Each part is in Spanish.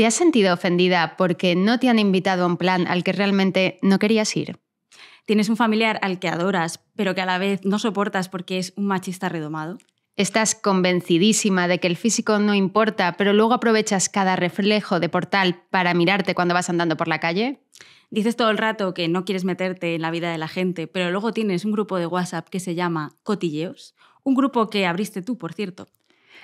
¿Te has sentido ofendida porque no te han invitado a un plan al que realmente no querías ir? ¿Tienes un familiar al que adoras, pero que a la vez no soportas porque es un machista redomado? ¿Estás convencidísima de que el físico no importa, pero luego aprovechas cada reflejo de portal para mirarte cuando vas andando por la calle? Dices todo el rato que no quieres meterte en la vida de la gente, pero luego tienes un grupo de WhatsApp que se llama Cotilleos, un grupo que abriste tú, por cierto,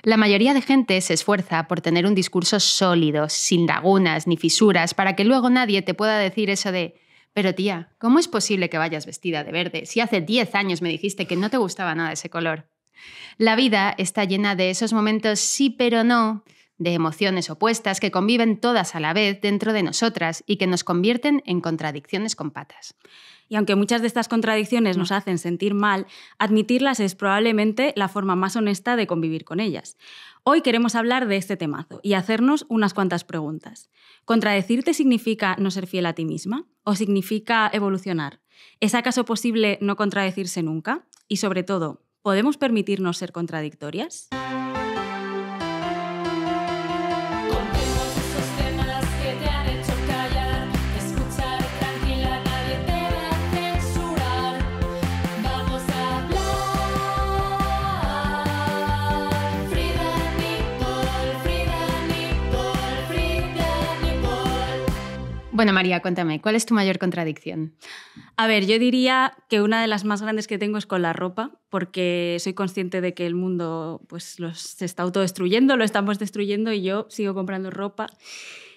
la mayoría de gente se esfuerza por tener un discurso sólido, sin lagunas ni fisuras, para que luego nadie te pueda decir eso de, pero tía, ¿cómo es posible que vayas vestida de verde si hace 10 años me dijiste que no te gustaba nada ese color? La vida está llena de esos momentos sí pero no, de emociones opuestas que conviven todas a la vez dentro de nosotras y que nos convierten en contradicciones con patas. Y aunque muchas de estas contradicciones nos mm. hacen sentir mal, admitirlas es probablemente la forma más honesta de convivir con ellas. Hoy queremos hablar de este temazo y hacernos unas cuantas preguntas. ¿Contradecirte significa no ser fiel a ti misma? ¿O significa evolucionar? ¿Es acaso posible no contradecirse nunca? Y sobre todo, ¿podemos permitirnos ser contradictorias? Bueno, María, cuéntame, ¿cuál es tu mayor contradicción? A ver, yo diría que una de las más grandes que tengo es con la ropa, porque soy consciente de que el mundo pues, se está autodestruyendo, lo estamos destruyendo y yo sigo comprando ropa.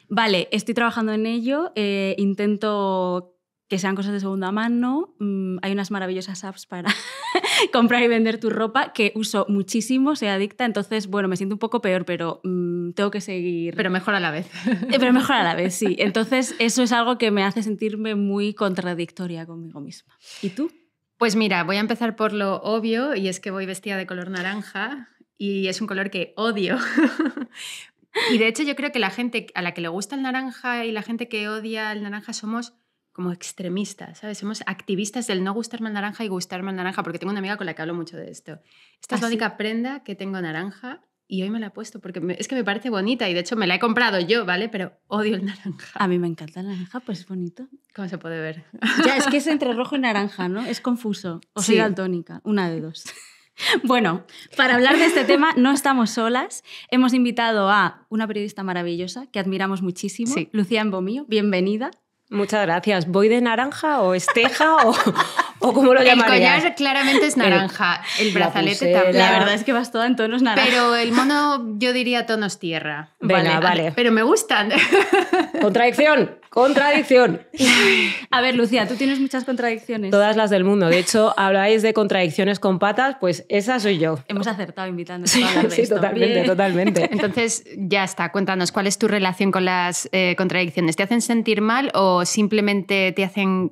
Vale, estoy trabajando en ello, eh, intento que sean cosas de segunda mano. Mm, hay unas maravillosas apps para comprar y vender tu ropa que uso muchísimo, soy adicta, entonces, bueno, me siento un poco peor, pero mm, tengo que seguir. Pero mejor a la vez. Eh, pero mejor a la vez, sí. Entonces, eso es algo que me hace sentirme muy contradictoria conmigo misma. ¿Y tú? Pues mira, voy a empezar por lo obvio y es que voy vestida de color naranja y es un color que odio. y de hecho yo creo que la gente a la que le gusta el naranja y la gente que odia el naranja somos como extremistas, ¿sabes? Somos activistas del no gustarme el naranja y gustarme el naranja, porque tengo una amiga con la que hablo mucho de esto. Esta ah, es la única prenda que tengo naranja y hoy me la he puesto porque es que me parece bonita y de hecho me la he comprado yo, ¿vale? Pero odio el naranja. A mí me encanta el naranja, pues es bonito. ¿Cómo se puede ver? Ya, es que es entre rojo y naranja, ¿no? Es confuso. O sea, tónica una de dos. Bueno, para hablar de este tema no estamos solas. Hemos invitado a una periodista maravillosa que admiramos muchísimo, Lucía Embomío. Bienvenida. Muchas gracias. ¿Voy de naranja o esteja o, ¿O cómo lo llamarías? El collar claramente es naranja, el, brazalete la también. La verdad es que vas toda en tonos naranja. Pero el mono yo diría tonos tierra. vale. vale. Pero me gustan. Contradicción, contradicción. A ver, Lucía, tú tienes muchas contradicciones. Todas las del mundo. De hecho, habláis de contradicciones con patas, pues esa soy yo. Hemos acertado invitándonos a hablar de sí, totalmente, totalmente. Entonces, ya está. Cuéntanos, ¿cuál es tu relación con las eh, contradicciones? ¿Te hacen sentir mal o simplemente te hacen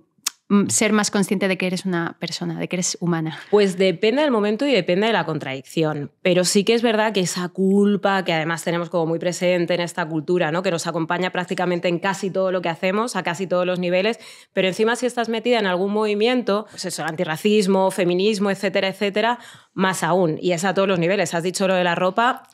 Mm, ser más consciente de que eres una persona, de que eres humana? Pues depende del momento y depende de la contradicción. Pero sí que es verdad que esa culpa, que además tenemos como muy presente en esta cultura, ¿no? que nos acompaña prácticamente en casi todo lo que hacemos, a casi todos los niveles, pero encima si estás metida en algún movimiento, pues eso, antirracismo, feminismo, etcétera, etcétera, más aún. Y es a todos los niveles. Has dicho lo de la ropa.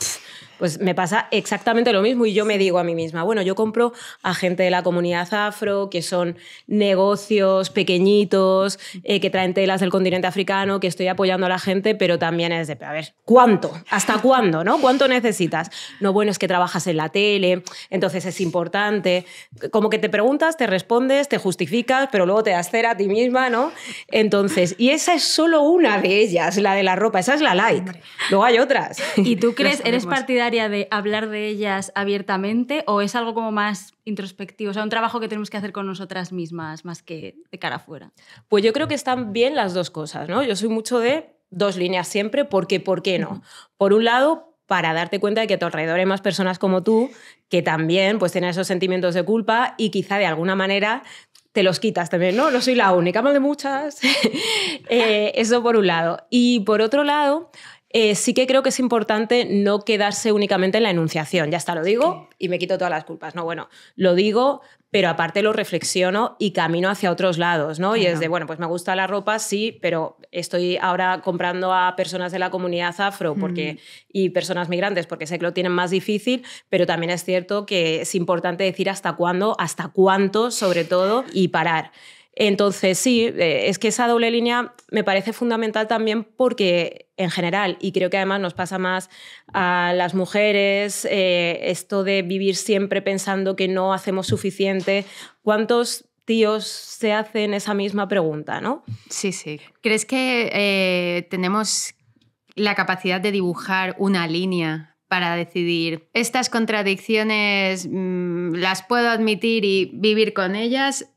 Pues me pasa exactamente lo mismo y yo me digo a mí misma, bueno, yo compro a gente de la comunidad afro, que son negocios pequeñitos, eh, que traen telas del continente africano, que estoy apoyando a la gente, pero también es de, a ver, ¿cuánto? ¿Hasta cuándo? ¿No? ¿Cuánto necesitas? No, bueno, es que trabajas en la tele, entonces es importante. Como que te preguntas, te respondes, te justificas, pero luego te das cera a ti misma, ¿no? Entonces, y esa es solo una de ellas, la de la ropa, esa es la light. Luego hay otras. ¿Y tú crees, eres parte partidaria de hablar de ellas abiertamente o es algo como más introspectivo? O sea, un trabajo que tenemos que hacer con nosotras mismas más que de cara afuera. Pues yo creo que están bien las dos cosas, ¿no? Yo soy mucho de dos líneas siempre, porque ¿por qué no? Por un lado, para darte cuenta de que a tu alrededor hay más personas como tú que también pues tienen esos sentimientos de culpa y quizá de alguna manera te los quitas también, ¿no? No soy la única, más de muchas. Eh, eso por un lado. Y por otro lado, eh, sí que creo que es importante no quedarse únicamente en la enunciación. Ya está, lo digo y me quito todas las culpas. No, bueno, lo digo, pero aparte lo reflexiono y camino hacia otros lados, ¿no? Y es de, bueno, pues me gusta la ropa, sí, pero estoy ahora comprando a personas de la comunidad afro porque, mm. y personas migrantes porque sé que lo tienen más difícil, pero también es cierto que es importante decir hasta cuándo, hasta cuánto sobre todo y parar. Entonces, sí, eh, es que esa doble línea me parece fundamental también porque en general, y creo que además nos pasa más a las mujeres, eh, esto de vivir siempre pensando que no hacemos suficiente, ¿cuántos tíos se hacen esa misma pregunta, no? Sí, sí. ¿Crees que eh, tenemos la capacidad de dibujar una línea para decidir estas contradicciones mm, las puedo admitir y vivir con ellas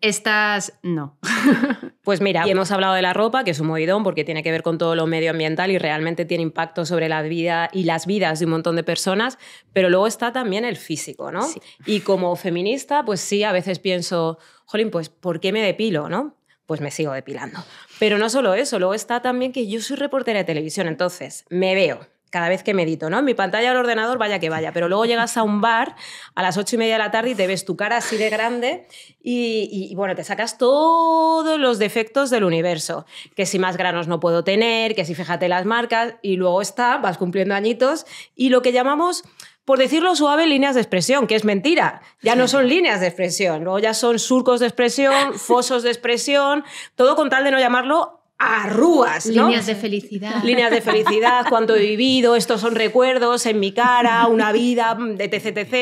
estas no. pues mira, em hemos hablado de la ropa, que es un movidón porque tiene que ver con todo lo medioambiental y realmente tiene impacto sobre la vida y las vidas de un montón de personas, pero luego está también el físico, ¿no? Y como feminista, pues sí, a veces pienso, jolín, pues ¿por qué me depilo, no? Pues me sigo depilando. Pero no solo eso, luego está también que yo soy reportera de televisión, entonces me veo, cada vez que medito, ¿no? En mi pantalla del ordenador, vaya que vaya, pero luego llegas a un bar a las ocho y media de la tarde y te ves tu cara así de grande y, y, bueno, te sacas todos los defectos del universo, que si más granos no puedo tener, que si fíjate las marcas y luego está, vas cumpliendo añitos y lo que llamamos por decirlo suave, líneas de expresión, que es mentira. Ya no son líneas de expresión, luego ya son surcos de expresión, fosos de expresión, todo con tal de no llamarlo arrugas, ¿no? Líneas de felicidad. Líneas de felicidad, cuánto he vivido, estos son recuerdos en mi cara, una vida, de mm,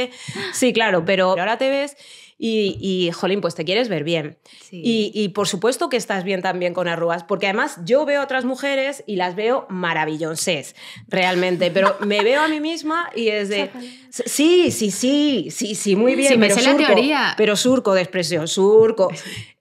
etc. Sí, claro, pero ahora te ves y, jolín, pues te quieres ver bien. Y, por supuesto que estás bien también con arrugas, porque además yo veo a otras mujeres y las veo maravillosas, realmente, pero me veo a mí misma y es de... Sí, sí, sí, sí, sí, muy bien. Sí, me sé la teoría. Pero surco de expresión, surco.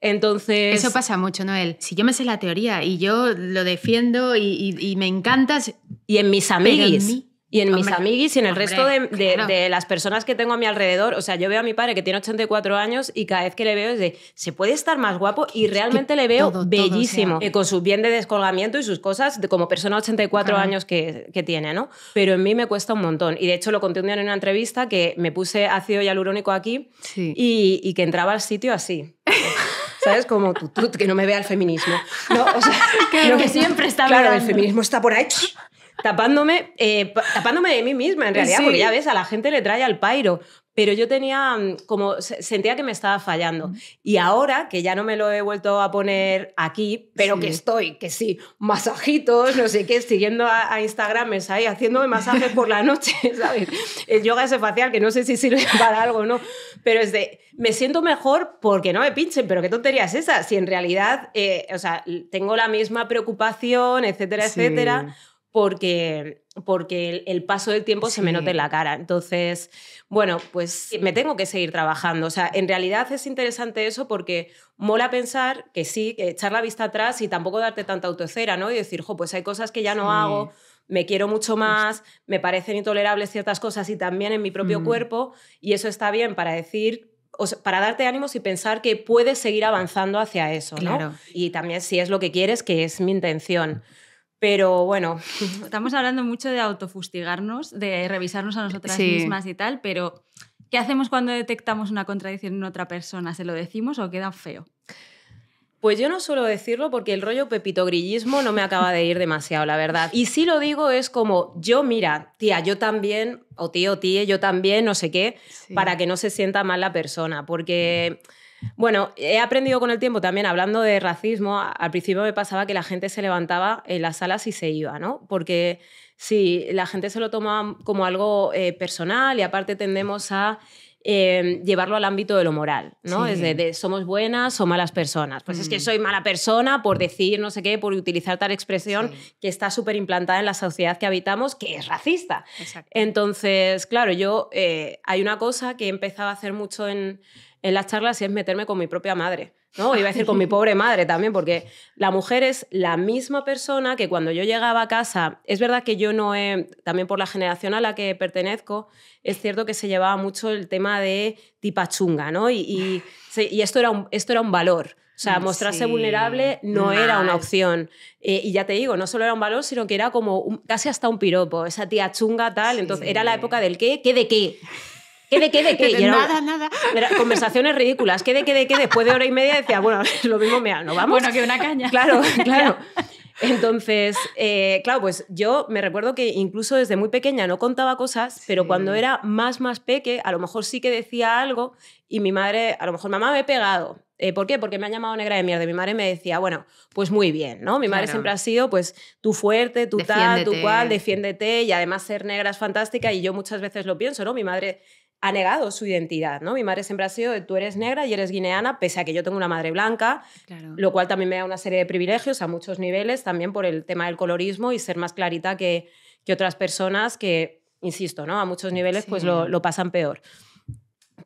Entonces... Eso pasa mucho, Noel. Si yo me sé la teoría y yo lo defiendo y, me encantas... Y en mis amigas. Y en mis amiguis y en el resto de, de, las personas que tengo a mi alrededor. O sea, yo veo a mi padre que tiene 84 años y cada vez que le veo es de, se puede estar más guapo y realmente le veo bellísimo. Eh, con su bien de descolgamiento y sus cosas de, como persona de 84 años que, que, tiene, ¿no? Pero en mí me cuesta un montón. Y de hecho lo conté un día en una entrevista que me puse ácido hialurónico aquí y, y que entraba al sitio así. ¿sabes? Como tutut, que no me vea el feminismo. No, o sea, que, que siempre está Claro, el feminismo está por ahí tapándome, eh, tapándome de mí misma, en realidad, porque ya ves, a la gente le trae al pairo. Pero yo tenía mm, como, sentía que me estaba fallando. Y ahora, que ya no me lo he vuelto a poner aquí, pero que estoy, que sí, masajitos, no sé qué, siguiendo a, a Instagramers ahí, haciéndome masajes por la noche, ¿sabes? El yoga ese facial, que no sé si sirve para algo o no, pero es de, me siento mejor porque no me pinchen, pero qué tontería es esa, si en realidad, eh, o sea, tengo la misma preocupación, etcétera, etcétera porque, porque el, paso del tiempo se me nota en la cara. Entonces, bueno, pues me tengo que seguir trabajando. O sea, en realidad es interesante eso porque mola pensar que sí, echar la vista atrás y tampoco darte tanta autocera, ¿no? Y decir, jo, pues hay cosas que ya no hago, me quiero mucho más, me parecen intolerables ciertas cosas y también en mi propio mm. cuerpo. Y eso está bien para decir para darte ánimos y pensar que puedes seguir avanzando hacia eso, ¿no? Claro. Y también si es lo que quieres, que es mi intención. Pero bueno. Estamos hablando mucho de autofustigarnos, de revisarnos a nosotras mismas y tal, pero ¿qué hacemos cuando detectamos una contradicción en otra persona? ¿Se lo decimos o queda feo? Pues yo no suelo decirlo porque el rollo pepito grillismo no me acaba de ir demasiado, la verdad. Y si lo digo es como, yo mira, tía, yo también, o tío, tía, yo también, no sé qué, para que no se sienta mal la persona, porque... Bueno, he aprendido con el tiempo también, hablando de racismo, al principio me pasaba que la gente se levantaba en las salas y se iba, ¿no? Porque si la gente se lo toma como algo eh, personal y aparte tendemos a em, llevarlo al ámbito de lo moral, ¿no? Desde de, somos buenas o malas personas. Pues es que mm. soy mala persona por decir no sé qué, por utilizar tal expresión que está súper implantada en la sociedad que habitamos, que es racista. Exacto. Entonces, claro, yo eh, hay una cosa que he empezado a hacer mucho en, en las charlas y es meterme con mi propia madre, ¿no? Iba a decir con mi pobre madre también, porque la mujer es la misma persona que cuando yo llegaba a casa, es verdad que yo no he, también por la generación a la que pertenezco, es cierto que se llevaba mucho el tema de tipachunga, ¿no? Y, esto, era un, esto era un valor. O sea, mm, mostrarse vulnerable no era una opción. Eh, y ya te digo, no solo era un valor, sino que era como casi hasta un piropo, esa tía chunga tal. Entonces, era la época del qué, qué de qué. ¿Qué de qué de qué? nada, nada. conversaciones ridículas. ¿Qué de qué de qué? Después de hora y media decía, bueno, lo mismo me no vamos. Bueno, que una caña. Claro, claro. Entonces, eh, claro, pues yo me recuerdo que incluso desde muy pequeña no contaba cosas, pero cuando era más, más peque, a lo mejor sí que decía algo y mi madre, a lo mejor mamá me ha pegado. Eh, ¿Por qué? Porque me ha llamado negra de mierda. Mi madre me decía, bueno, pues muy bien, ¿no? Mi madre siempre ha sido, pues tú fuerte, tú tal, tú cual, defiéndete y además ser negra es fantástica y yo muchas veces lo pienso, ¿no? Mi madre ha negado su identidad, ¿no? Mi madre siempre ha sido tú eres negra y eres guineana, pese a que yo tengo una madre blanca, lo cual también me da una serie de privilegios a muchos niveles, también por el tema del colorismo y ser más clarita que, que otras personas que, insisto, ¿no? A muchos niveles pues lo, pasan peor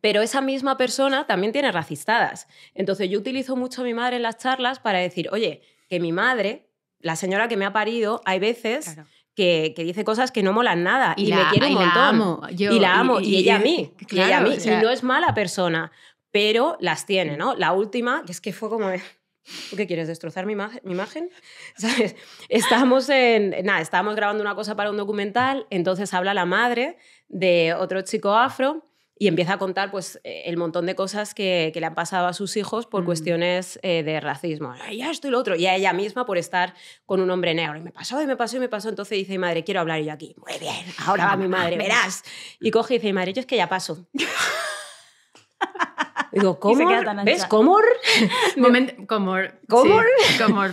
pero esa misma persona también tiene racistadas. Entonces yo utilizo mucho a mi madre en las charlas para decir, oye, que mi madre, la señora que me ha parido, hay veces que, dice cosas que no molan nada y, me quiere un montón. La amo, yo, y la amo, y, ella a mí. Claro, a mí. y no es mala persona, pero las tiene, ¿no? La última, que es que fue como. qué quieres? ¿Destrozar mi, mi imagen? ¿Sabes? estamos en. Nada, estábamos grabando una cosa para un documental, entonces habla la madre de otro chico afro y empieza a contar pues eh, el montón de cosas que, le han pasado a sus hijos por mm. cuestiones eh, de racismo. Ya estoy lo otro. Y a ella misma por estar con un hombre negro. Y me pasó, y me pasó, y me pasó. Entonces dice madre, quiero hablar. yo aquí, muy bien, ahora va mi madre, verás. Y coge y dice madre, yo es que ya paso. Digo, ¿cómo? ¿Ves? ¿Cómo? ¿Cómo? ¿Cómo? ¿Cómo?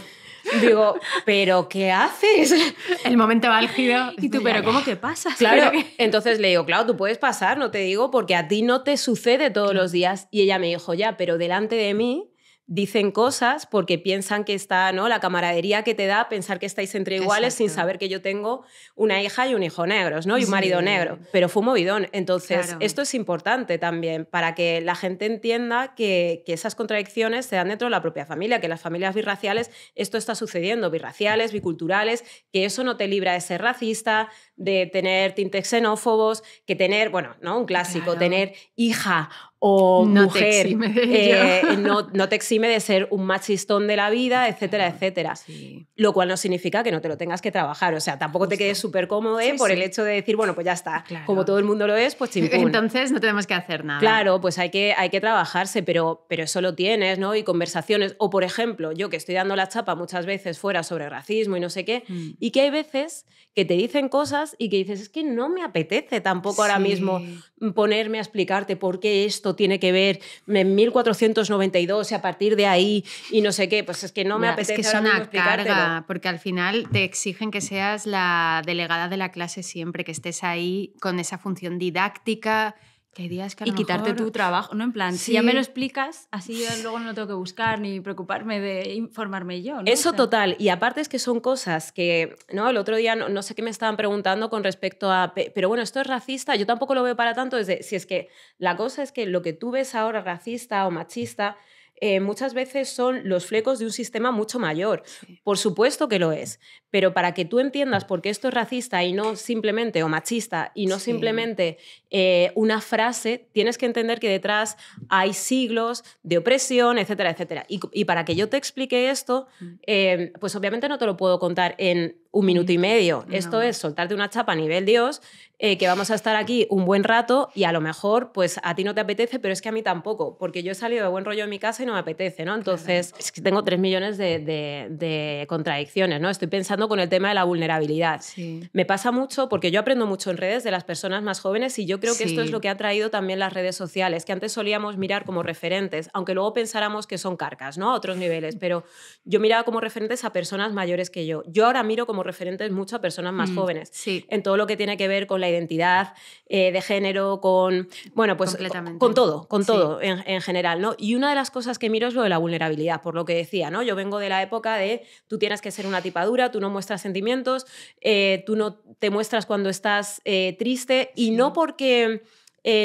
Digo, ¿pero qué haces? El momento álgido. Y tú, ¿pero cómo que pasas? Claro. Entonces le digo, claro, tú puedes pasar, no te digo, porque a ti no te sucede todos los días. Y ella me dijo, ya, pero delante de mí dicen cosas porque piensan que está, ¿no? La camaradería que te da pensar que estáis entre iguales sin saber que yo tengo una hija y un hijo negros, ¿no? Y un marido negro. Pero fue un movidón. Entonces, esto es importante también para que la gente entienda que, esas contradicciones se dan dentro de la propia familia, que las familias birraciales, esto está sucediendo, birraciales, biculturales, que eso no te libra de ser racista, de tener tintes xenófobos, que tener, bueno, ¿no? Un clásico, tener hija o no mujer, te eh, no, te exime de ser un machistón de la vida, etcétera, etcétera. Lo cual no significa que no te lo tengas que trabajar, o sea, tampoco te quedes súper cómodo eh, por el hecho de decir, bueno, pues ya está, como todo el mundo lo es, pues chimpún. Entonces no tenemos que hacer nada. Claro, pues hay que, hay que trabajarse, pero, pero eso lo tienes, ¿no? Y conversaciones, o por ejemplo, yo que estoy dando la chapa muchas veces fuera sobre racismo y no sé qué, mm. y que hay veces que te dicen cosas y que dices, es que no me apetece tampoco ahora mismo ponerme a explicarte por qué esto tiene que ver en 1492 y a partir de ahí y no sé qué, pues es que no me apetece. Es que es una carga, porque al final te exigen que seas la delegada de la clase siempre, que estés ahí con esa función didáctica y quitarte tu trabajo, ¿no? En plan, si ya me lo explicas, así yo luego no tengo que buscar ni preocuparme de informarme yo. Eso total. Y aparte es que son cosas que, ¿no? El otro día no, sé qué me estaban preguntando con respecto a, pero bueno, esto es racista, yo tampoco lo veo para tanto, si es que la cosa es que lo que tú ves ahora racista o machista, eh, muchas veces son los flecos de un sistema mucho mayor. Por supuesto que lo es, pero para que tú entiendas por qué esto es racista y no simplemente, o machista, y no simplemente eh, una frase, tienes que entender que detrás hay siglos de opresión, etcétera, etcétera. Y, para que yo te explique esto, mm. eh, pues obviamente no te lo puedo contar en un mm. minuto y medio. Ah, esto es soltarte una chapa a nivel Dios, eh, que vamos a estar aquí un buen rato y a lo mejor, pues a ti no te apetece, pero es que a mí tampoco, porque yo he salido de buen rollo en mi casa y no me apetece, ¿no? Entonces, es que tengo tres millones de, contradicciones, ¿no? Estoy pensando con el tema de la vulnerabilidad. Me pasa mucho porque yo aprendo mucho en redes de las personas más jóvenes y yo creo que esto es lo que ha traído también las redes sociales, que antes solíamos mirar como referentes, aunque luego pensáramos que son carcas, ¿no? A otros niveles, pero yo miraba como referentes a personas mayores que yo. Yo ahora miro como referentes mucho a personas más mm, jóvenes. Sí. En todo lo que tiene que ver con la identidad eh, de género, con. Bueno, pues. Con todo, con todo en, general, ¿no? Y una de las cosas que miro es lo de la vulnerabilidad, por lo que decía, ¿no? Yo vengo de la época de tú tienes que ser una tipadura, tú no muestras sentimientos, eh, tú no te muestras cuando estás eh, triste y no porque.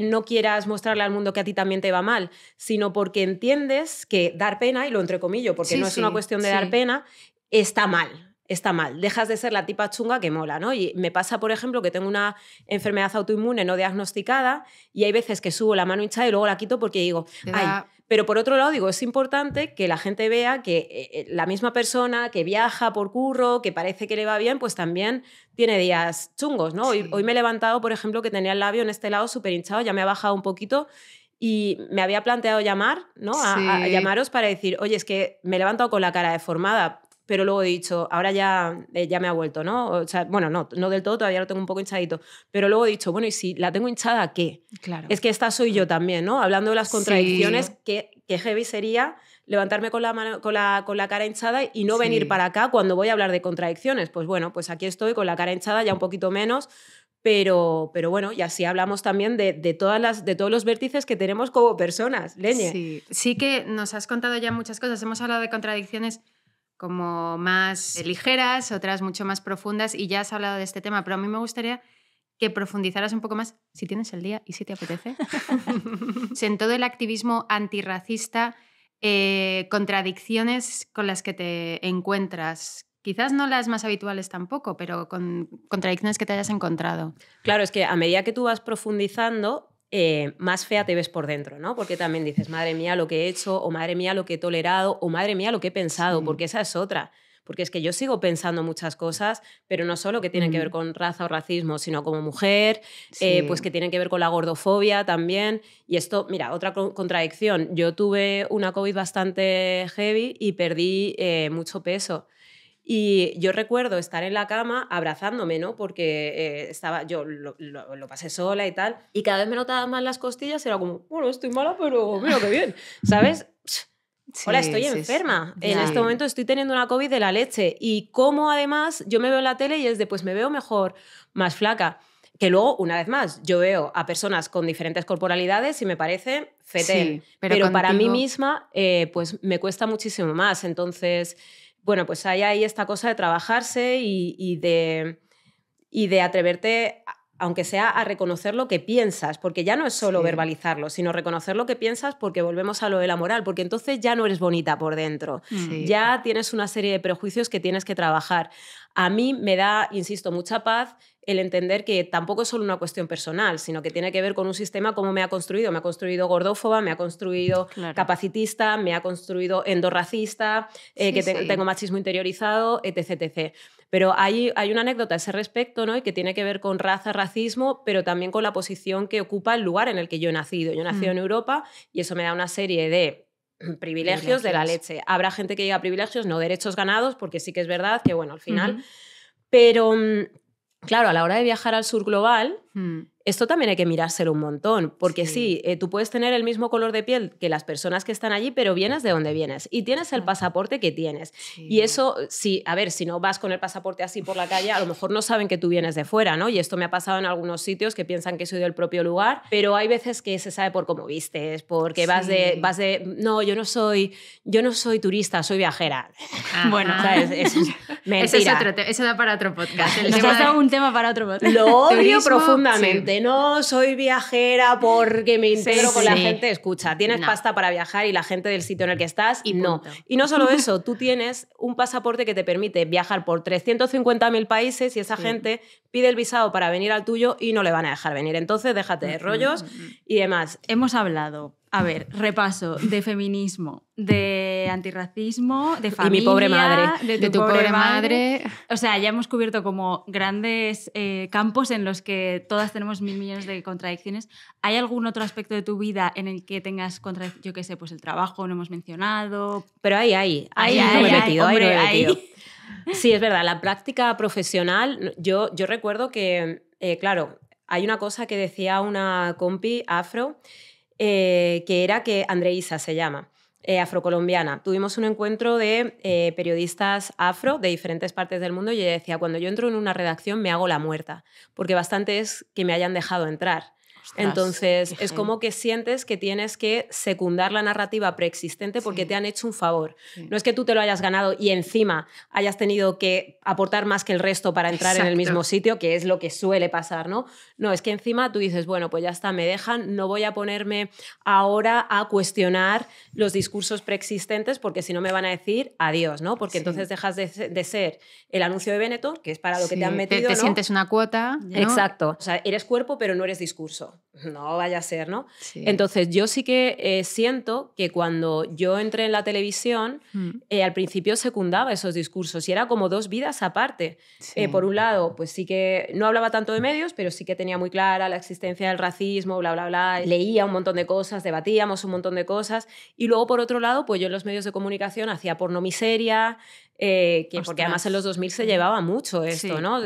no quieras mostrarle al mundo que a ti también te va mal, sino porque entiendes que dar pena, y lo entrecomillo, porque no es una cuestión de dar pena, está mal está mal. Dejas de ser la tipa chunga que mola, ¿no? Y me pasa, por ejemplo, que tengo una enfermedad autoinmune no diagnosticada y hay veces que subo la mano hinchada y luego la quito porque digo, ay. Pero por otro lado, digo, es importante que la gente vea que eh, eh, la misma persona que viaja por curro, que parece que le va bien, pues también tiene días chungos, ¿no? Hoy, me he levantado, por ejemplo, que tenía el labio en este lado súper hinchado, ya me ha bajado un poquito y me había planteado llamar, ¿no? a, llamaros para decir, oye, es que me he levantado con la cara deformada, pero luego he dicho, ahora ya, eh, ya me ha vuelto, ¿no? bueno, no, no del todo, todavía lo tengo un poco hinchadito, pero luego he dicho, bueno, ¿y si la tengo hinchada, qué? Claro. Es que esta soy yo también, ¿no? Hablando de las contradicciones, qué heavy sería levantarme con la, mano, con la, con la cara hinchada y no venir para acá cuando voy a hablar de contradicciones. Pues bueno, pues aquí estoy con la cara hinchada, ya un poquito menos, pero, pero bueno, y así hablamos también de, todas las, de todos los vértices que tenemos como personas, Leñe. Sí. sí que nos has contado ya muchas cosas, hemos hablado de contradicciones como más ligeras, otras mucho más profundas, y ya has hablado de este tema, pero a mí me gustaría que profundizaras un poco más, si tienes el día y si te apetece, en todo el activismo antirracista, eh, contradicciones con las que te encuentras. Quizás no las más habituales tampoco, pero con contradicciones que te hayas encontrado. Claro, es que a medida que tú vas profundizando, eh, más fea te ves por dentro, ¿no? Porque también dices, madre mía, lo que he hecho, o madre mía, lo que he tolerado, o madre mía, lo que he pensado, porque esa es otra. Porque es que yo sigo pensando muchas cosas, pero no solo que tienen que ver con raza o racismo, sino como mujer, eh, pues que tienen que ver con la gordofobia también. Y esto, mira, otra contradicción. Yo tuve una COVID bastante heavy y perdí eh, mucho peso. Y yo recuerdo estar en la cama abrazándome, ¿no? Porque eh, estaba, yo lo, pasé sola y tal. Y cada vez me notaba más las costillas. Era como, bueno, estoy mala, pero mira qué bien. ¿Sabes? Hola, estoy enferma. En este momento estoy teniendo una COVID de la leche. Y como además yo me veo en la tele y es de, pues me veo mejor, más flaca. Que luego, una vez más, yo veo a personas con diferentes corporalidades y me parece fetel. pero, para mí misma, eh, pues me cuesta muchísimo más. Entonces, bueno, pues hay ahí esta cosa de trabajarse y, de, atreverte, aunque sea a reconocer lo que piensas, porque ya no es solo verbalizarlo, sino reconocer lo que piensas porque volvemos a lo de la moral, porque entonces ya no eres bonita por dentro, mm. ya tienes una serie de prejuicios que tienes que trabajar. A mí me da, insisto, mucha paz el entender que tampoco es solo una cuestión personal, sino que tiene que ver con un sistema como me ha construido. Me ha construido gordófoba, me ha construido capacitista, me ha construido endorracista, eh, que tengo machismo interiorizado, etc. etc. Pero hay, hay una anécdota a ese respecto, ¿no? que tiene que ver con raza, racismo, pero también con la posición que ocupa el lugar en el que yo he nacido. Yo he nacido mm. en Europa y eso me da una serie de privilegios, de la leche. Habrá gente que diga privilegios, no derechos ganados, porque sí que es verdad que, bueno, al final... Pero mm, claro, a la hora de viajar al sur global, hmm. Esto también hay que mirárselo un montón, porque sí, eh, tú puedes tener el mismo color de piel que las personas que están allí, pero vienes de donde vienes y tienes el pasaporte que tienes. Y eso, sí, a ver, si no vas con el pasaporte así por la calle, a lo mejor no saben que tú vienes de fuera, ¿no? Y esto me ha pasado en algunos sitios que piensan que soy del propio lugar, pero hay veces que se sabe por cómo vistes, porque vas de, vas de, no, yo no soy, yo no soy turista, soy viajera. Ah. bueno, Es, Eso, es otro, eso da para otro podcast. un tema para otro podcast. Lo odio profundamente no soy viajera porque me integro con la gente, escucha, tienes pasta para viajar y la gente del sitio en el que estás, y no. Y no solo eso, tú tienes un pasaporte que te permite viajar por 350.000 países y esa gente pide el visado para venir al tuyo y no le van a dejar venir. Entonces, déjate de rollos y demás. Hemos hablado a ver, repaso de feminismo, de antirracismo, de familia. Y mi pobre madre. De tu, pobre, madre. O sea, ya hemos cubierto como grandes eh, campos en los que todas tenemos mil millones de contradicciones. ¿Hay algún otro aspecto de tu vida en el que tengas contradicciones? Yo qué sé, pues el trabajo, no hemos mencionado. Pero ahí, ahí. Ahí, me Sí, es verdad, la práctica profesional. Yo, yo recuerdo que, eh, claro, hay una cosa que decía una compi afro eh, que era que Andreisa se llama. Eh, afrocolombiana. Tuvimos un encuentro de eh, periodistas afro de diferentes partes del mundo y ella decía, cuando yo entro en una redacción me hago la muerta, porque bastante es que me hayan dejado entrar. Entonces, es como que sientes que tienes que secundar la narrativa preexistente porque te han hecho un favor. No es que tú te lo hayas ganado y encima hayas tenido que aportar más que el resto para entrar en el mismo sitio, que es lo que suele pasar, ¿no? No, es que encima tú dices, bueno, pues ya está, me dejan, no voy a ponerme ahora a cuestionar los discursos preexistentes porque si no me van a decir adiós, ¿no? Porque entonces dejas de, ser el anuncio de Benetton, que es para lo que te han metido. Te, sientes una cuota. Exacto. O sea, eres cuerpo, pero no eres discurso no vaya a ser, ¿no? Entonces, yo sí que eh, siento que cuando yo entré en la televisión, mm. eh, al principio secundaba esos discursos y era como dos vidas aparte. Eh, por un lado, pues sí que no hablaba tanto de medios, pero sí que tenía muy clara la existencia del racismo, bla, bla, bla. Leía un montón de cosas, debatíamos un montón de cosas. Y luego, por otro lado, pues yo en los medios de comunicación hacía porno miseria, eh, porque además en los 2000 se llevaba mucho esto, ¿no?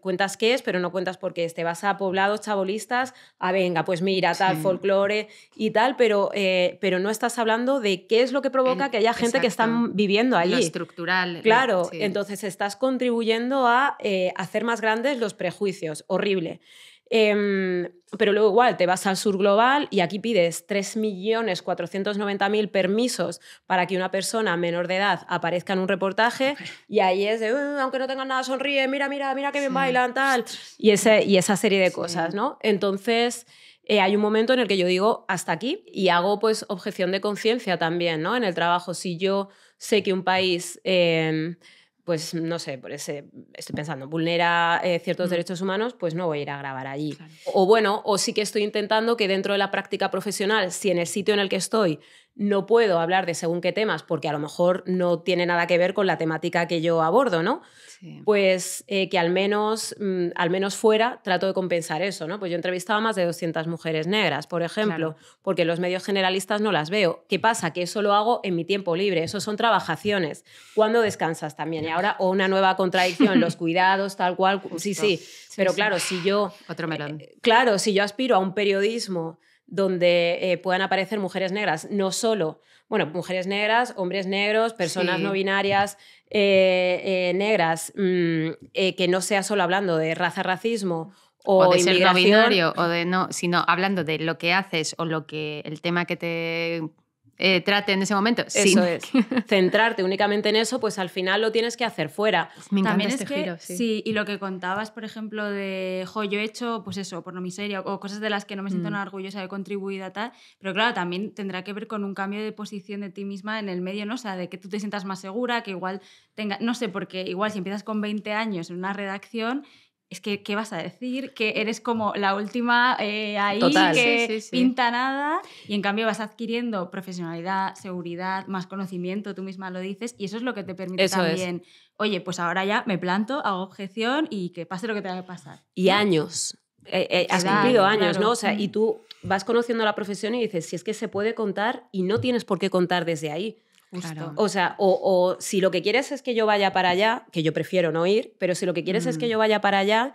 cuentas qué es, pero no cuentas por qué Te vas a poblados chabolistas, ah, venga, pues mira, tal, folclore y tal, pero, eh, pero no estás hablando de qué es lo que provoca que haya gente que está viviendo allí. Lo estructural. Claro, entonces estás contribuyendo a eh, hacer más grandes los prejuicios. Horrible. Em, pero luego igual te vas al sur global y aquí pides 3.490.000 permisos para que una persona menor de edad aparezca en un reportaje y ahí es de, uh, aunque no tengan nada, sonríe, mira, mira, mira que bien bailan, tal. Y, ese, y esa serie de cosas, ¿no? Entonces... Eh, hay un momento en el que yo digo hasta aquí y hago pues objeción de conciencia también, ¿no? En el trabajo, si yo sé que un país em, pues no sé, por ese, estoy pensando, vulnera eh, ciertos mm. derechos humanos, pues no voy a ir a grabar allí. O bueno, o sí que estoy intentando que dentro de la práctica profesional, si en el sitio en el que estoy no puedo hablar de según qué temas porque a lo mejor no tiene nada que ver con la temática que yo abordo, ¿no? Pues eh, que al menos, mm, al menos fuera trato de compensar eso, ¿no? Pues yo entrevistaba a más de 200 mujeres negras, por ejemplo, porque los medios generalistas no las veo. ¿Qué pasa? Que eso lo hago en mi tiempo libre, eso son trabajaciones. ¿Cuándo descansas también? Y ahora, o una nueva contradicción, los cuidados, tal cual, sí, sí. Pero claro, si yo... Otro melón. Eh, claro, si yo aspiro a un periodismo donde eh, puedan aparecer mujeres negras, no solo, bueno, mujeres negras, hombres negros, personas no binarias eh, eh, negras, mm, que no sea solo hablando de raza, racismo o, o de ser o de no, sino hablando de lo que haces o lo que el tema que te eh, trate en ese momento. Eso es. Centrarte únicamente en eso, pues al final lo tienes que hacer fuera. También es este que, sí. y lo que contabas, por ejemplo, de, joyo hecho, pues eso, por no miseria o cosas de las que no me siento mm. orgullosa de a tal, pero claro, también tendrá que ver con un cambio de posición de ti misma en el medio, ¿no? O sea, de que tú te sientas más segura, que igual tenga, no sé, porque igual si empiezas con 20 años en una redacción es que, ¿qué vas a decir? Que eres como la última eh, ahí que pinta nada y en cambio vas adquiriendo profesionalidad, seguridad, más conocimiento, tú misma lo dices y eso es lo que te permite también, oye, pues ahora ya me planto, hago objeción y que pase lo que tenga que pasar. Y años, eh, eh, has cumplido años, ¿no? O sea, y mm. tú vas conociendo la profesión y dices, si es que se puede contar y no tienes por qué contar desde ahí o sea, o, si lo que quieres es que yo vaya para allá, que yo prefiero no ir, pero si lo que quieres es que mm. yo vaya para allá,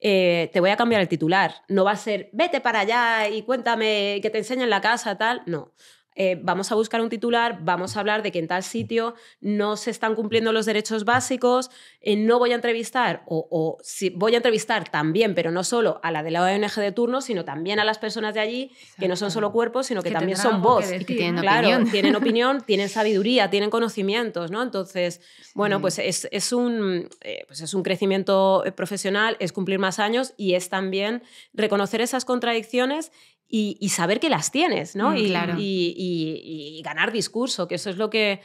eh, te voy a cambiar el titular. No va a ser, vete para allá y cuéntame que te enseñen la casa, tal. No. Eh, vamos a buscar un titular, vamos a hablar de que en tal sitio no se están cumpliendo los derechos básicos, eh, no voy a entrevistar, o, si voy a entrevistar también, pero no solo a la de la ONG de turno, sino también a las personas de allí, que no son solo cuerpos, sino que, también son voz. Que tienen claro, opinión. tienen opinión, tienen sabiduría, tienen conocimientos, ¿no? Entonces, bueno, pues es, un, eh, pues es un crecimiento profesional, es cumplir más años y es también reconocer esas contradicciones y, saber que las tienes, ¿no? Mm, y, ganar discurso, que eso es lo que,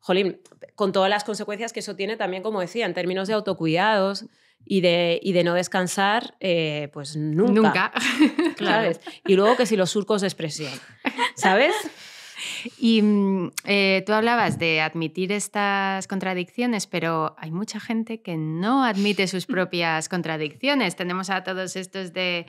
jolín, con todas las consecuencias que eso tiene también, como decía, en términos de autocuidados y de, no descansar, eh, pues nunca. Nunca. Y luego que si los surcos de expresión, ¿sabes? Y mm, eh, tú hablabas de admitir estas contradicciones, pero hay mucha gente que no admite sus propias contradicciones. Tenemos a todos estos de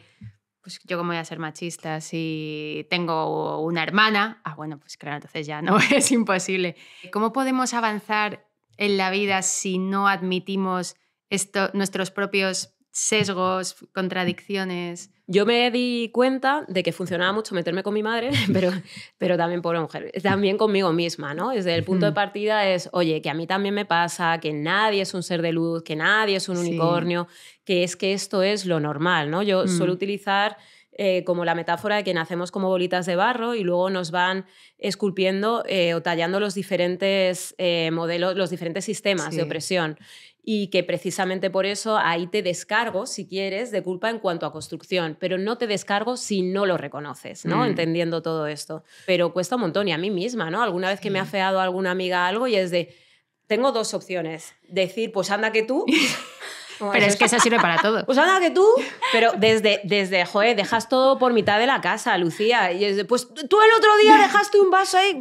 pues yo como voy a ser machista si tengo una hermana, ah, bueno, pues claro, entonces ya no, es imposible. ¿Cómo podemos avanzar en la vida si no admitimos esto, nuestros propios sesgos, contradicciones. Yo me di cuenta de que funcionaba mucho meterme con mi madre, pero, pero también por mujer, también conmigo misma, ¿no? Desde el punto de partida es, oye, que a mí también me pasa, que nadie es un ser de luz, que nadie es un unicornio, que es que esto es lo normal, ¿no? Yo mm. suelo utilizar eh, como la metáfora de que nacemos como bolitas de barro y luego nos van esculpiendo eh, o tallando los diferentes eh, modelos, los diferentes sistemas de opresión y que precisamente por eso ahí te descargo, si quieres, de culpa en cuanto a construcción, pero no te descargo si no lo reconoces, ¿no? Mm. Entendiendo todo esto. Pero cuesta un montón y a mí misma, ¿no? Alguna vez que me ha feado alguna amiga algo y es de, tengo dos opciones, decir, pues anda que tú. pero es que eso sirve para todo. Pues anda que tú, pero desde, desde, dejas todo por mitad de la casa, Lucía. Y es pues tú el otro día dejaste un vaso ahí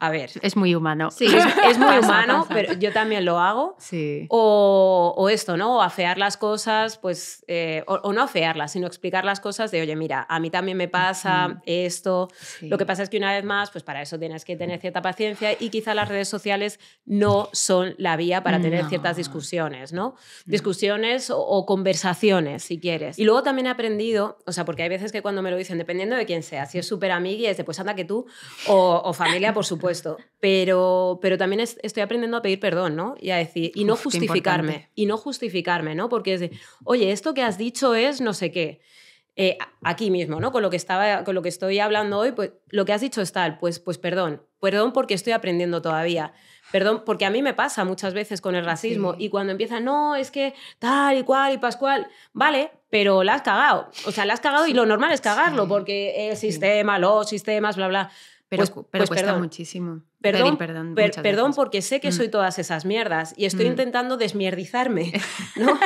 a ver. Es muy humano. Sí, es, muy humano, pero yo también lo hago. Sí. O, esto, ¿no? O afear las cosas, pues, eh, o, no afearlas, sino explicar las cosas de, oye, mira, a mí también me pasa esto. Lo que pasa es que una vez más, pues para eso tienes que tener cierta paciencia y quizá las redes sociales no son la vía para tener ciertas discusiones, ¿no? Mm. Discusiones o, conversaciones, si quieres. Y luego también he aprendido, o sea, porque hay veces que cuando me lo dicen, dependiendo de quién sea, si es súper amiga, es de, pues anda que tú, o familia, por supuesto pero, pero también estoy aprendiendo a pedir perdón, ¿no? Y a decir, y no justificarme, y no justificarme, ¿no? Porque es de, oye, esto que has dicho es no sé qué. Eh, aquí mismo, ¿no? Con lo que estaba, con lo que estoy hablando hoy, pues lo que has dicho es tal, pues, pues perdón, perdón porque estoy aprendiendo todavía. Perdón, porque a mí me pasa muchas veces con el racismo y cuando empieza, no, es que tal y cual y pascual, vale, pero la has cagado. O sea, la has cagado y lo normal es cagarlo porque el sistema, los sistemas, bla, bla. Pero, pues, pues, cuesta muchísimo. Perdón, perdón, perdón porque sé que mm. soy todas esas mierdas y estoy mm. intentando desmierdizarme. ¿no?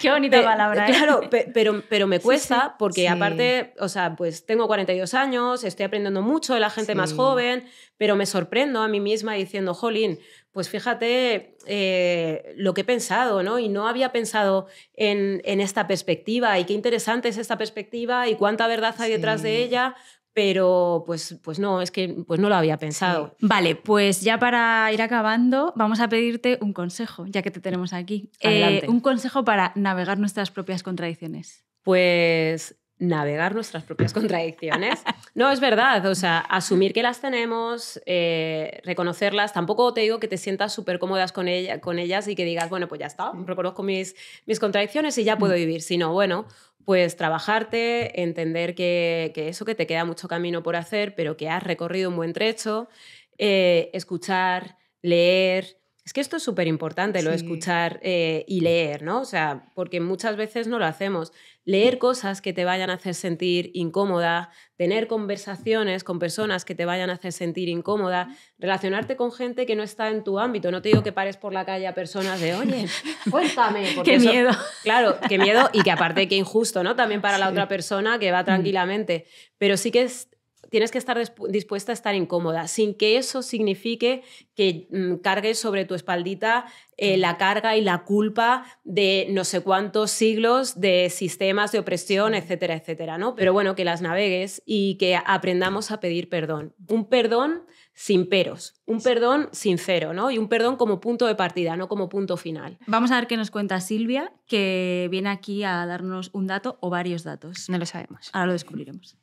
Qué bonita palabra. ¿eh? Claro, pero, pero me cuesta porque aparte, o sea, pues tengo 42 años, estoy aprendiendo mucho de la gente más joven, pero me sorprendo a mí misma diciendo, jolín, pues fíjate eh, lo que he pensado, ¿no? Y no había pensado en, en, esta perspectiva y qué interesante es esta perspectiva y cuánta verdad hay detrás de ella pero pues, pues no, es que pues no lo había pensado. Vale, pues ya para ir acabando, vamos a pedirte un consejo, ya que te tenemos aquí. Eh, un consejo para navegar nuestras propias contradicciones. Pues navegar nuestras propias contradicciones. No, es verdad, o sea, asumir que las tenemos, eh, reconocerlas, tampoco te digo que te sientas súper cómodas con, ellas y que digas, bueno, pues ya está, reconozco mis, mis contradicciones y ya puedo mm. vivir, sino, bueno, pues trabajarte, entender que, eso, que te queda mucho camino por hacer, pero que has recorrido un buen trecho, eh, escuchar, leer, es que esto es súper importante, lo de escuchar eh, y leer, ¿no? O sea, porque muchas veces no lo hacemos. Leer cosas que te vayan a hacer sentir incómoda, tener conversaciones con personas que te vayan a hacer sentir incómoda, relacionarte con gente que no está en tu ámbito. No te digo que pares por la calle a personas de, oye, cuéntame. qué miedo. Claro, qué miedo y que aparte qué injusto, ¿no? También para la otra persona que va mm. tranquilamente. Pero sí que es tienes que estar dispuesta a estar incómoda, sin que eso signifique que mm, cargues sobre tu espaldita eh, la carga y la culpa de no sé cuántos siglos de sistemas de opresión, etcétera, etcétera, ¿no? Pero bueno, que las navegues y que aprendamos a pedir perdón. Un perdón sin peros, un perdón sincero, ¿no? Y un perdón como punto de partida, no como punto final. Vamos a ver qué nos cuenta Silvia, que viene aquí a darnos un dato o varios datos. No lo sabemos. Ahora lo descubriremos.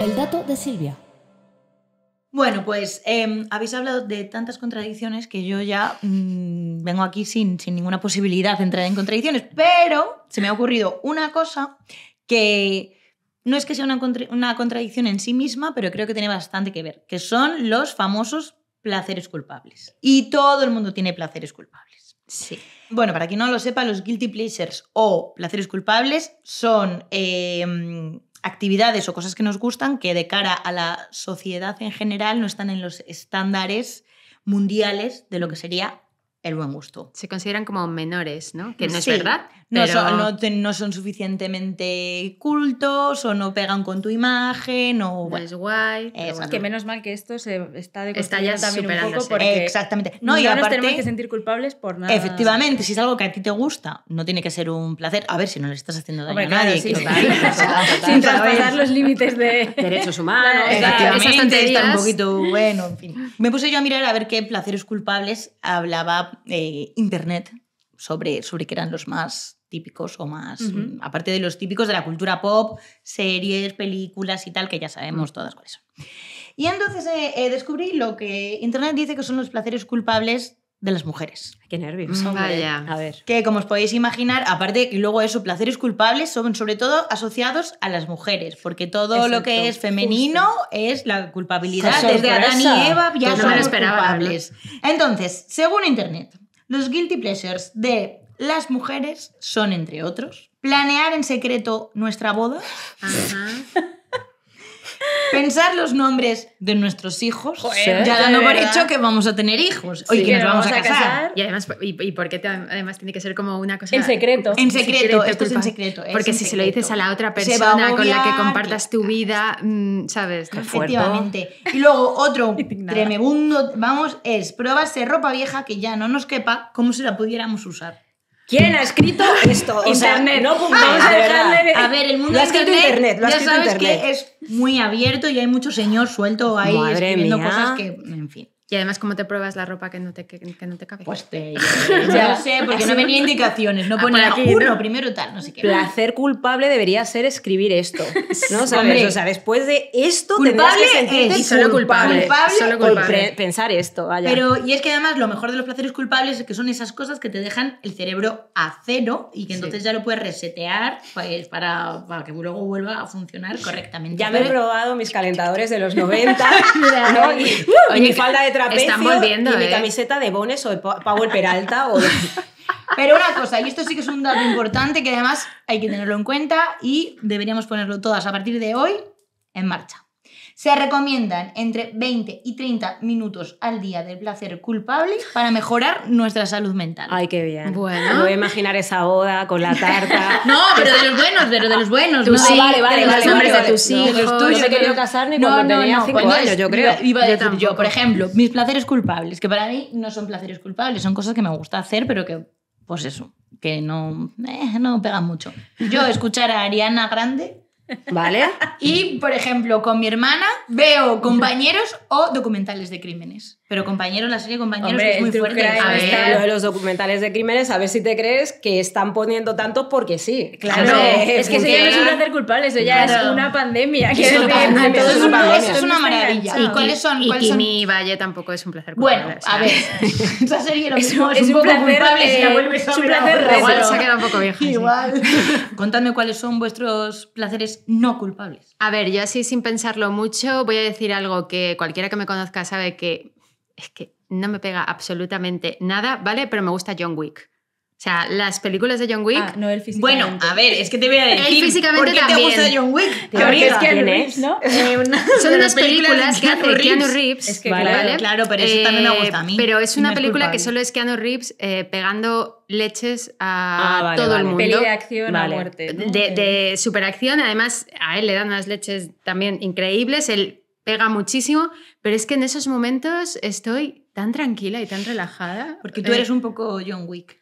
El dato de Silvia. Bueno, pues em, habéis hablado de tantas contradicciones que yo ya mm, vengo aquí sin, ninguna posibilidad de entrar en contradicciones, pero se me ha ocurrido una cosa que no es que sea una, contradicción en sí misma, pero creo que tiene bastante que ver, que son los famosos placeres culpables. Y todo el mundo tiene placeres culpables. Sí. Bueno, para quien no lo sepa, los guilty pleasures o placeres culpables son em, actividades o cosas que nos gustan que de cara a la sociedad en general no están en los estándares mundiales de lo que sería el buen gusto. Se consideran como menores, ¿no? Que no es verdad. No, son, suficientemente cultos o no pegan con tu imagen es guay. Que menos mal que esto se está de ya también un poco Exactamente. No, y aparte, tenemos que sentir culpables por nada. Efectivamente, si es algo que a ti te gusta, no tiene que ser un placer. A ver si no le estás haciendo daño a nadie. sin traspasar los límites de... Derechos humanos. está un poquito... Bueno, en fin. Me puse yo a mirar a ver qué placeres culpables hablaba eh, internet sobre, sobre qué eran los más típicos o más, mm, aparte de los típicos de la cultura pop, series, películas y tal, que ya sabemos mm. todas cuáles son. Y entonces eh, eh, descubrí lo que Internet dice que son los placeres culpables de las mujeres. Qué nervios. Mm, vaya. A ver. Que como os podéis imaginar, aparte y luego eso, placeres culpables son sobre todo asociados a las mujeres, porque todo lo que es femenino es la culpabilidad. Desde Adán y Eva ya son culpables. Entonces, según Internet, los guilty pleasures de las mujeres son, entre otros, planear en secreto nuestra boda. Ajá. Pensar los nombres de nuestros hijos, ya dando por hecho que vamos a tener hijos y que nos vamos, a, casar. Y además, porque además tiene que ser como una cosa. En secreto. En secreto, esto es en secreto. porque si se lo dices a la otra persona con la que compartas tu vida, mm, ¿sabes? Efectivamente. Y luego otro tremebundo, vamos, es probarse ropa vieja que ya no nos quepa, cómo se la pudiéramos usar. ¿Quién ha escrito esto? internet. no vamos a dejarle. A ver, el mundo de internet, lo ha escrito ya sabes que es muy abierto y hay mucho señor suelto ahí Madre escribiendo cosas que, en fin. Y además, ¿cómo te pruebas la ropa que no te, que, no Pues te, ya, sé, porque no venía indicaciones, no ah, ponía aquí, uno, primero tal, no sé qué. Placer culpable debería ser escribir esto, ¿no? ¿Sabes? O sea, después de esto culpable que sentirte solo culpable, solo culpable. pensar esto, vaya. Pero, y es que además lo mejor de los placeres culpables es que son esas cosas que te dejan el cerebro a cero y que entonces ya lo puedes resetear pues, para, que luego vuelva a funcionar correctamente. Ya me he probado mis calentadores de los 90, ¿no? Y, uh, mi falda de están volviendo, y mi ¿eh? camiseta de Bones o de Power Peralta o Pero una cosa, y esto sí que es un dato importante que además hay que tenerlo en cuenta y deberíamos ponerlo todas a partir de hoy en marcha. Se recomiendan entre 20 y 30 minutos al día de placer culpable para mejorar nuestra salud mental. Ay, qué bien. Bueno. Me voy a imaginar esa boda con la tarta. no, pero de los buenos, pero de los buenos. no, sí, vale, vale, los vale, de tus hijos. No, te no quiero casar ni no, cuando no, tenía no, años, yo creo. Iba yo, por ejemplo, mis placeres culpables, que para mí no son placeres culpables, son cosas que me gusta hacer, pero que, pues eso, que no, eh, no pegan mucho. Yo escuchar a Ariana Grande ¿Vale? Y, por ejemplo, con mi hermana veo compañeros o documentales de crímenes. Pero compañero, la serie compañeros es muy fuerte. A ver. Lo de los documentales de crímenes, a ver si te crees que están poniendo tanto porque sí. Claro, es que sería ya es un placer culpable, eso ya es una pandemia. Es una eso es una maravilla. ¿Y, cuáles son? Y Valle tampoco es un placer culpable. Bueno, a ver, esa serie lo es, un, poco placer, culpable si la Es un placer Igual se ha quedado un poco vieja. Igual. Contadme cuáles son vuestros placeres no culpables. A ver, yo así sin pensarlo mucho voy a decir algo que cualquiera que me conozca sabe que es que no me pega absolutamente nada, ¿vale? Pero me gusta John Wick. O sea, las películas de John Wick. Ah, bueno, a ver, es que te voy a decir. Él físicamente ¿Por qué también. te gusta John Wick? que porque es Keanu Reeves, ¿no? Eh, son unas películas, que hace Keanu Reeves. que vale, claro, pero eso también me gusta a mí. Pero es una película que solo es Keanu Reeves eh, pegando leches a ah, todo el mundo. Peli de acción a muerte. De, eh. superacción, además, a él le dan unas leches también increíbles pega muchísimo, pero es que en esos momentos estoy tan tranquila y tan relajada. Porque tú eres eh, un poco John Wick.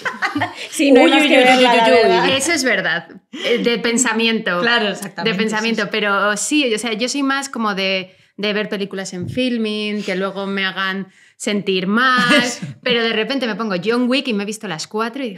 sí, no Eso es verdad, eh, de pensamiento. Claro, exactamente. De pensamiento, pero sí, o sea, yo soy más como de, ver películas en filming, que luego me hagan sentir más, pero de repente me pongo John Wick y me he visto las cuatro y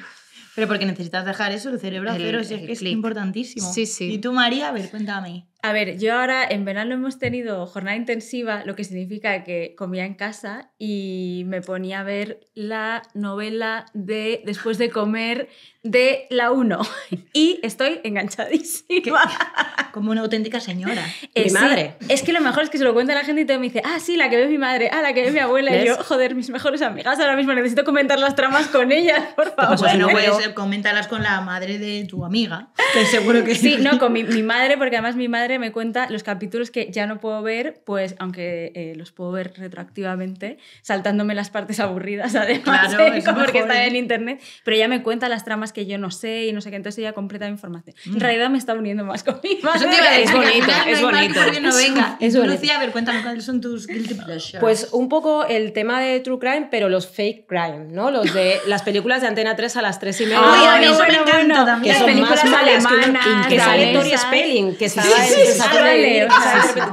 Pero porque necesitas dejar eso, el cerebro a cero, es que es importantísimo. Sí, sí. Y tú, María, a ver, cuéntame. A ver, yo ahora en verano hemos tenido jornada intensiva, lo que significa que comía en casa y me ponía a ver la novela de Después de comer de la 1 y estoy enganchadísima. Como una auténtica señora. Eh, mi madre. Es que lo mejor es que se lo cuenta la gente y todo me dice, ah, sí, la que ve mi madre, ah, la que ve mi abuela. Y yo, joder, mis mejores amigas ahora mismo necesito comentar las tramas con ellas, por pues favor. Bueno, puede eh, coméntalas con la madre de tu amiga, que seguro que sí. Sí, no, con mi, madre, porque además mi madre me cuenta los capítulos que ya no puedo ver, pues aunque eh, los puedo ver retroactivamente, saltándome las partes aburridas además, porque está en internet, pero ya me cuenta las tramas que yo no sé y no sé qué, entonces ella completa mi información. En mm. realidad me está uniendo más conmigo. Más es bonito, es bonito. No venga. Es bonito. Lucía, a ver, cuéntame cuáles son tus guilty pleasures. Pues un poco el tema de true crime, pero los fake crime, ¿no? Los de las películas de Antena 3 a las 3 y media. Ah, Uy, a mí eso me encanta bueno, Que son películas más malas alemanas, que, que sale Tori Spelling, que estaba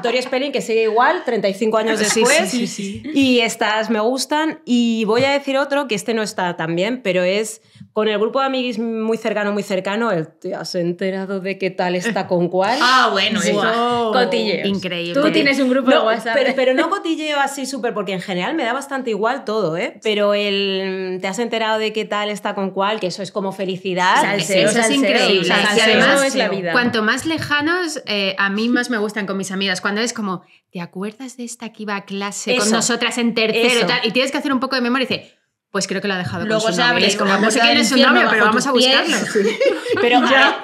Tori Spelling, que sigue igual 35 años después. Sí, y estas me gustan. Y voy a decir otro, que este no está tan bien, pero es con el grupo de amiguis muy cercano, muy cercano, te has enterado de qué tal está con cuál. ah, bueno, eso. cotilleo. Increíble. Tú tienes un grupo de WhatsApp. Pero, no cotilleo así súper, porque en general me da bastante igual todo, ¿eh? Pero el te has enterado de qué tal está con cuál, que eso es como felicidad. eso es increíble. y además, es la vida. cuanto más lejanos, eh, a mí más me gustan con mis amigas. Cuando es como, ¿te acuerdas de esta que iba a clase con nosotras en tercero? Tal, y tienes que hacer un poco de memoria y dice, pues creo que lo ha dejado Luego con su Es como, no sé quién es su pero vamos a buscarlo. Pero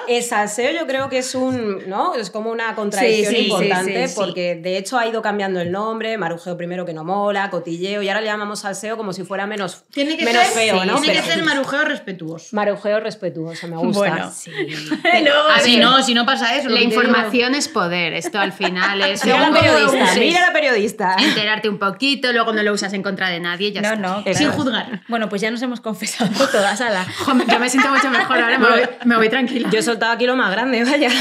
es aseo yo creo que es un, ¿no? Es como una contradicción importante porque de hecho ha ido cambiando el nombre, marujeo primero que no mola, cotilleo y ahora le llamamos aseo como si fuera menos, tiene menos feo, ¿no? Tiene que ser marujeo respetuoso. Marujeo respetuoso, me gusta. Bueno, así si ah, no, si no pasa eso. La información es poder, esto al final es... Mira la periodista, mira la periodista. Enterarte un poquito, luego no lo usas en contra de nadie, ya No, no. Sin juzgar. Bueno, pues ya nos hemos confesado todas sala Yo me siento mucho mejor ahora, me voy, tranquila. Yo he soltado aquí lo más grande, vaya.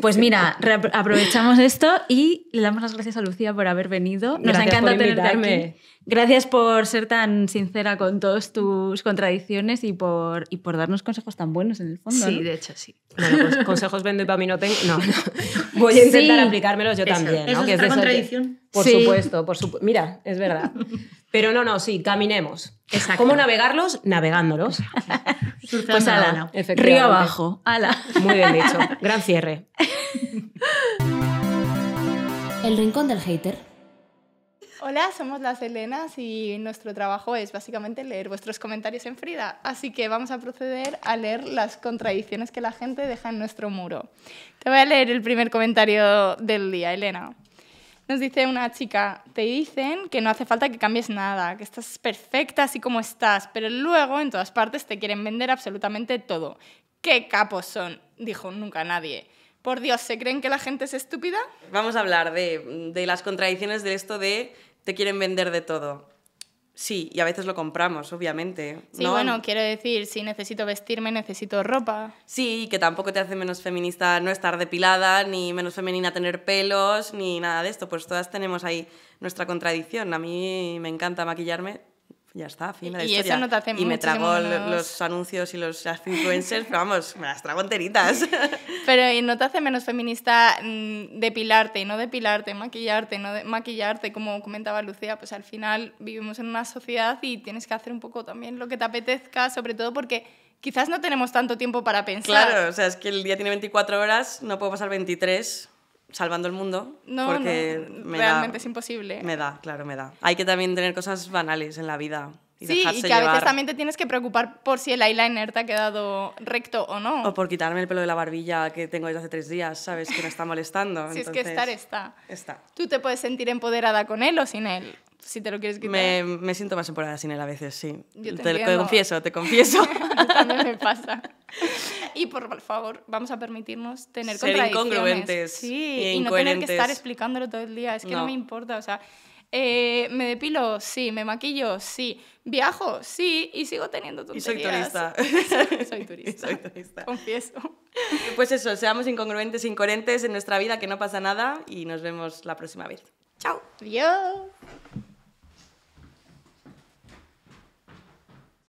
Pues mira, aprovechamos esto y le damos las gracias a Lucía por haber venido. Nos ha encanta tenerte aquí. Gracias por ser tan sincera con todas tus contradicciones y por, y por darnos consejos tan buenos en el fondo. Sí, de hecho, sí. Bueno, los pues consejos vendo y para mí no tengo. No, Voy a intentar aplicármelos yo también. Eso es que contradicción. por supuesto, por supuesto. Mira, es verdad. Pero no, no, sí, caminemos. ¿Cómo navegarlos? Navegándolos. pues ala, río abajo. Ala. Muy bien dicho. Gran cierre. El rincón del hater. Hola, somos las Elenas y nuestro trabajo es básicamente leer vuestros comentarios en Frida, así que vamos a proceder a leer las contradicciones que la gente deja en nuestro muro. Te voy a leer el primer comentario del día, Elena. Nos dice una chica, te dicen que no hace falta que cambies nada, que estás perfecta así como estás, pero luego en todas partes te quieren vender absolutamente todo. ¡Qué capos son! Dijo nunca nadie. Por Dios, ¿se creen que la gente es estúpida? Vamos a hablar de, las contradicciones de esto de te quieren vender de todo. Sí, y a veces lo compramos, obviamente. Sí, bueno, quiero decir, si necesito vestirme, necesito ropa. Sí, que tampoco te hace menos feminista no estar depilada, ni menos femenina tener pelos, ni nada de esto. Pues todas tenemos ahí nuestra contradicción. A mí me encanta maquillarme, ya está, fin de la y Eso no te hace y me trago los anuncios y los influencers, pero vamos, me las trago enteritas. pero ¿y no te hace menos feminista mm, depilarte y no depilarte, maquillarte, no maquillarte, como comentaba Lucía, pues al final vivimos en una sociedad y tienes que hacer un poco también lo que te apetezca, sobre todo porque quizás no tenemos tanto tiempo para pensar. Claro, o sea, es que el día tiene 24 horas, no puedo pasar 23 salvando el mundo. No, porque realmente es imposible. Me da, claro, me da. Hay que también tener cosas banales en la vida. Y sí, y que a veces también te tienes que preocupar por si el eyeliner te ha quedado recto o no. O por quitarme el pelo de la barbilla que tengo desde hace tres días, ¿sabes? Que me está molestando. si es que estar está. Está. Tú te puedes sentir empoderada con él o sin él si te lo quieres quitar. Me, me siento más emporada sin él a veces, sí. te, confieso, te confieso. No me pasa. Y por favor, vamos a permitirnos tener Ser incongruentes. Sí, e y no tener que estar explicándolo todo el día. Es que no, me importa, o sea. Eh, ¿Me depilo? Sí. ¿Me maquillo? Sí. ¿Viajo? Sí. Y sigo teniendo tonterías. Y soy turista. soy, turista. soy turista. Confieso. Pues eso, seamos incongruentes, incoherentes en nuestra vida, que no pasa nada. Y nos vemos la próxima vez. ¡Chao! ¡Adiós!